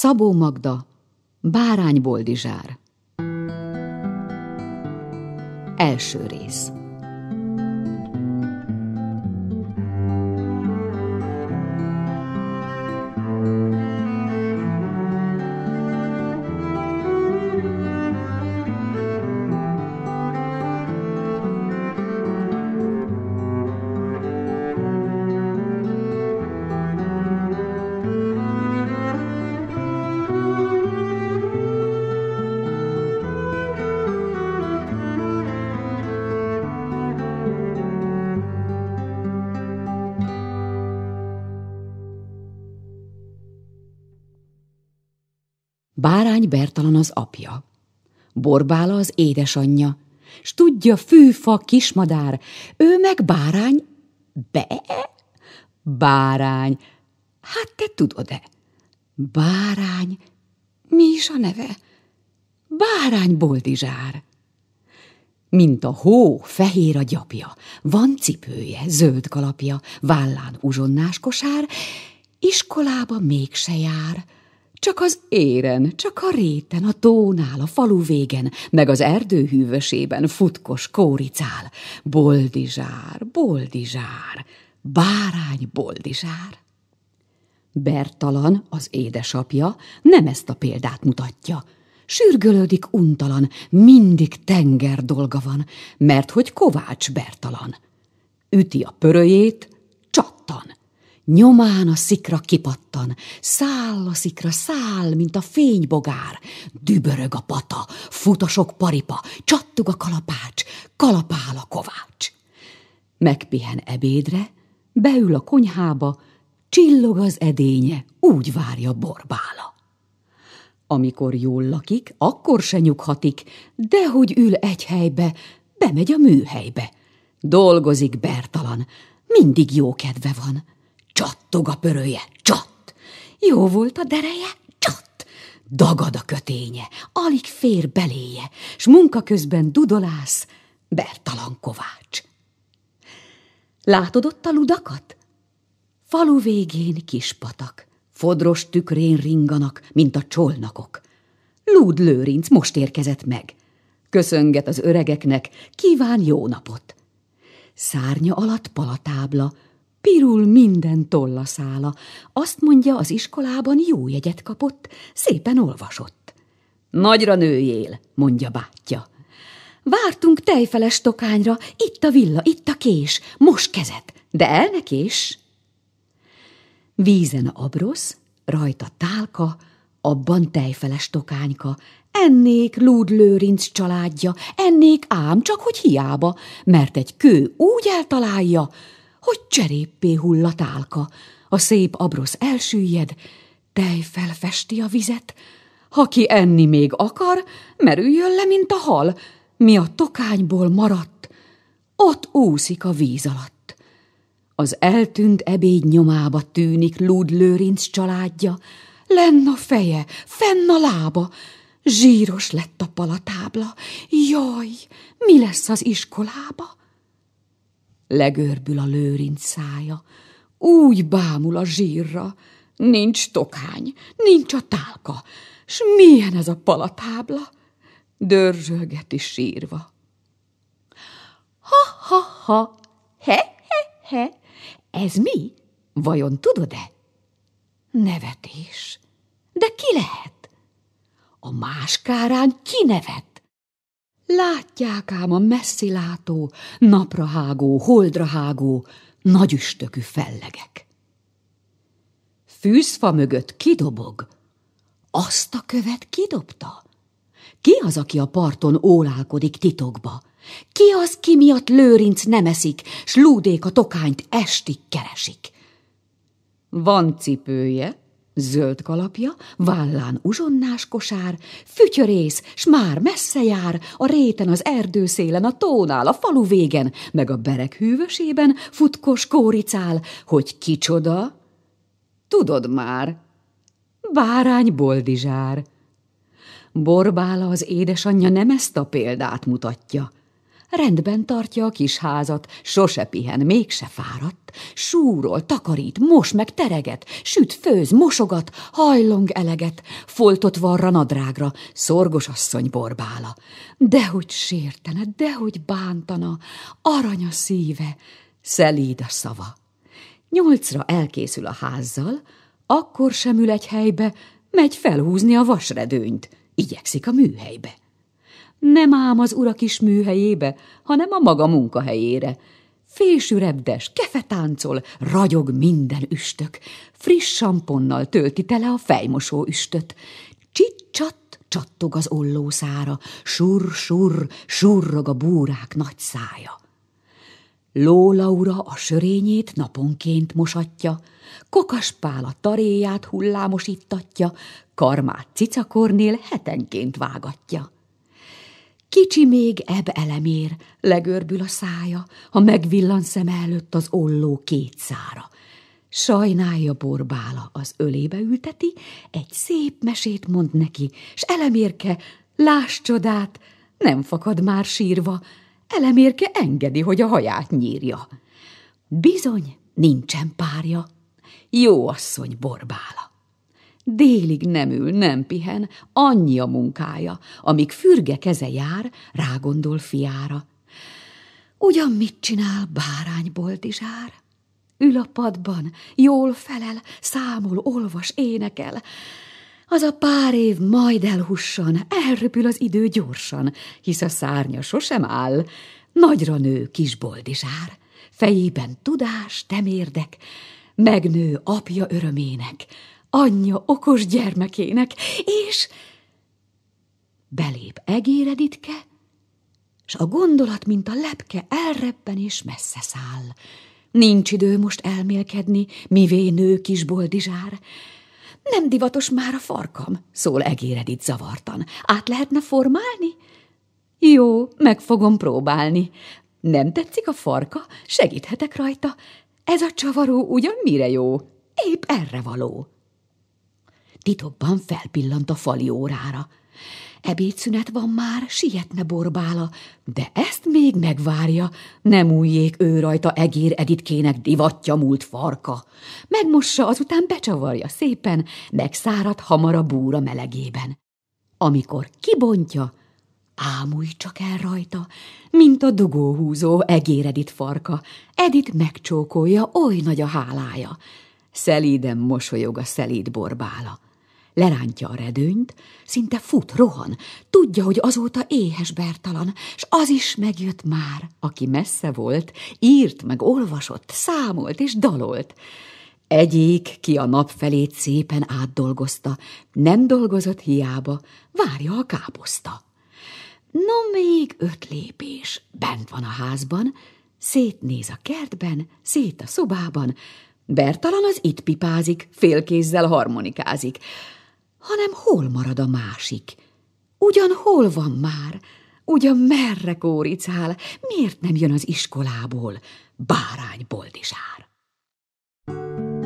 Szabó Magda, Bárány Boldizsár Első rész Bárány Bertalan az apja, Borbála az édesanyja, s tudja fűfa kismadár, ő meg bárány, be, bárány, hát te tudod-e, bárány, mi is a neve? Bárány Boldizsár. Mint a hó, fehér a gyapja, van cipője, zöld kalapja, vállán uzsonnás kosár, iskolába mégse jár, csak az éren, csak a réten, a tónál, a falu végen, meg az erdő hűvösében futkos kóricál. Boldizsár, boldizsár, bárány boldizsár. Bertalan, az édesapja, nem ezt a példát mutatja. Sürgölődik untalan, mindig tenger dolga van, mert hogy Kovács Bertalan. Üti a pöröjét, csattan. Nyomán a szikra kipattan, száll a szikra, száll, mint a fénybogár. Dübörög a pata, fut a sok paripa, csattog a kalapács, kalapál a kovács. Megpihen ebédre, beül a konyhába, csillog az edénye, úgy várja borbála. Amikor jól lakik, akkor se nyughatik, de hogy ül egy helybe, bemegy a műhelybe. Dolgozik bertalan, mindig jó kedve van. Csattog a pörője, csatt! Jó volt a dereje, csatt! Dagad a köténye, alig fér beléje, s munka közben dudolász, Bertalan Kovács. Látod ott a ludakat? Falu végén kis patak, fodros tükrén ringanak, mint a csolnakok. Lúd Lőrinc most érkezett meg. Köszönget az öregeknek, kíván jó napot. Szárnya alatt palatábla, Pirul minden tollaszála. Azt mondja, az iskolában jó jegyet kapott, szépen olvasott. Nagyra nőjél, mondja bátyja. Vártunk tejfeles tokányra, itt a villa, itt a kés, most kezet, de el ne kés. Vízen a abrosz, rajta tálka, abban tejfeles tokányka, ennék Lúd Lőrinc családja, ennék ám csak, hogy hiába, mert egy kő úgy eltalálja, hogy cseréppé hullat álka, a szép abrosz elsüllyed, tej felfesti a vizet, ha ki enni még akar, merüljön le, mint a hal, mi a tokányból maradt, ott úszik a víz alatt. Az eltűnt ebéd nyomába tűnik Lúd Lőrinc családja, lenn a feje, fenn a lába, zsíros lett a palatábla, jaj, mi lesz az iskolába? Legörbül a lőrinc szája, úgy bámul a zsírra, nincs tokány, nincs a tálka, s milyen ez a palatábla? Dörzsölgeti sírva. Ha-ha-ha, he-he-he, ez mi? Vajon tudod-e? Nevetés. De ki lehet? A ki nevet. Látják ám a messzelátó, naprahágó, holdrahágó, nagyüstökű fellegek. Fűzfa mögött kidobog, azt a követ kidobta. Ki az, aki a parton ólálkodik titokba? Ki az, ki miatt lőrinc nem eszik, s lúdék a tokányt estig keresik? Van cipője, Zöld kalapja, vállán uzsonnás kosár, fütyörész, s már messze jár, a réten, az erdőszélen, a tónál, a falu végen, meg a berek hűvösében futkos kóricál, hogy kicsoda? Tudod már, bárány boldizsár. Borbála az édesanyja nem ezt a példát mutatja – rendben tartja a kis házat, sose pihen, mégse fáradt, súrol, takarít, mos meg tereget, süt, főz, mosogat, hajlong eleget, foltot varra nadrágra, szorgos asszony borbála. Dehogy sértene, dehogy bántana, aranya szíve, szelíd a szava. Nyolcra elkészül a házzal, akkor sem ül egy helybe, megy felhúzni a vasredőnyt, igyekszik a műhelybe nem ám az ura kis műhelyébe, hanem a maga munkahelyére. Fésürepdes, kefetáncol, ragyog minden üstök, friss samponnal tölti tele a fejmosó üstöt. Csicsat, csattog az ollószára, sur, sur, surrog a búrák nagy szája. Lóla ura a sörényét naponként mosatja, kokaspál a taréját hullámosítatja, karmát cicakornél hetenként vágatja. Kicsi még ebb elemér, legörbül a szája, ha megvillan szem előtt az olló két szára. Sajnálja borbála, az ölébe ülteti, egy szép mesét mond neki, s elemérke, láss csodát, nem fakad már sírva, elemérke engedi, hogy a haját nyírja. Bizony, nincsen párja, jó asszony borbála. Délig nem ül, nem pihen, annyi a munkája, amíg fürge keze jár, rágondol fiára. Ugyan mit csinál bárány is Ül a padban, jól felel, számol, olvas, énekel. Az a pár év majd elhusson, elröpül az idő gyorsan, hisz a szárnya sosem áll, nagyra nő kis boldizsár. Fejében tudás, temérdek, megnő apja örömének, anyja okos gyermekének, és belép egéreditke, s a gondolat, mint a lepke, elrebben és messze száll. Nincs idő most elmélkedni, mivé nő kis boldizsár. Nem divatos már a farkam, szól egéredit zavartan. Át lehetne formálni? Jó, meg fogom próbálni. Nem tetszik a farka? Segíthetek rajta. Ez a csavaró ugyan mire jó? Épp erre való. Titokban felpillant a fali órára. Ebédszünet van már, sietne borbála, de ezt még megvárja, nem újjék ő rajta egér Editkének divatja múlt farka. Megmossa, azután becsavarja szépen, megszárad hamar a búra melegében. Amikor kibontja, ámulj csak el rajta, mint a dugóhúzó egér Edit farka. Edit megcsókolja, oly nagy a hálája. Szelíden mosolyog a szelíd borbála lerántja a redőnyt, szinte fut, rohan, tudja, hogy azóta éhes bertalan, s az is megjött már, aki messze volt, írt, meg olvasott, számolt és dalolt. Egyik ki a nap felét szépen átdolgozta, nem dolgozott hiába, várja a káposzta. No még öt lépés, bent van a házban, szétnéz a kertben, szét a szobában, Bertalan az itt pipázik, félkézzel harmonikázik hanem hol marad a másik? Ugyan hol van már? Ugyan merre kóricál? Miért nem jön az iskolából? Bárány boldisár! thank you